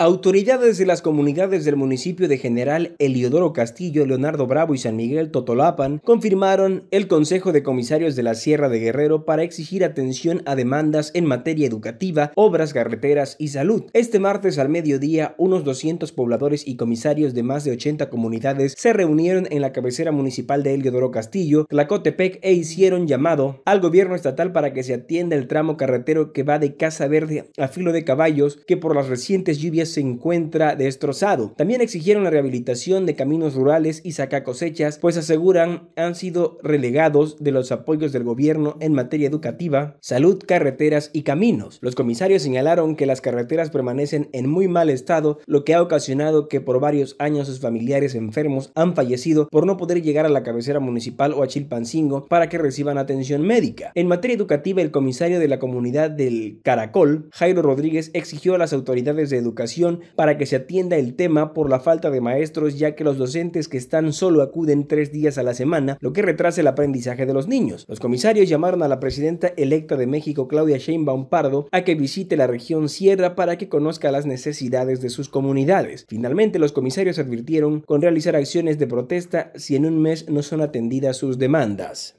Autoridades de las comunidades del municipio de General Eliodoro Castillo, Leonardo Bravo y San Miguel Totolapan confirmaron el Consejo de Comisarios de la Sierra de Guerrero para exigir atención a demandas en materia educativa, obras carreteras y salud. Este martes al mediodía, unos 200 pobladores y comisarios de más de 80 comunidades se reunieron en la cabecera municipal de Eliodoro Castillo, Tlacotepec e hicieron llamado al gobierno estatal para que se atienda el tramo carretero que va de Casa Verde a Filo de Caballos, que por las recientes lluvias se encuentra destrozado. También exigieron la rehabilitación de caminos rurales y saca cosechas, pues aseguran han sido relegados de los apoyos del gobierno en materia educativa, salud, carreteras y caminos. Los comisarios señalaron que las carreteras permanecen en muy mal estado, lo que ha ocasionado que por varios años sus familiares enfermos han fallecido por no poder llegar a la cabecera municipal o a Chilpancingo para que reciban atención médica. En materia educativa, el comisario de la comunidad del Caracol, Jairo Rodríguez, exigió a las autoridades de educación para que se atienda el tema por la falta de maestros, ya que los docentes que están solo acuden tres días a la semana, lo que retrasa el aprendizaje de los niños. Los comisarios llamaron a la presidenta electa de México, Claudia Sheinbaum Pardo, a que visite la región Sierra para que conozca las necesidades de sus comunidades. Finalmente, los comisarios advirtieron con realizar acciones de protesta si en un mes no son atendidas sus demandas.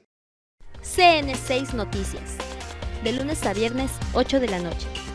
CN6 Noticias, de lunes a viernes, 8 de la noche.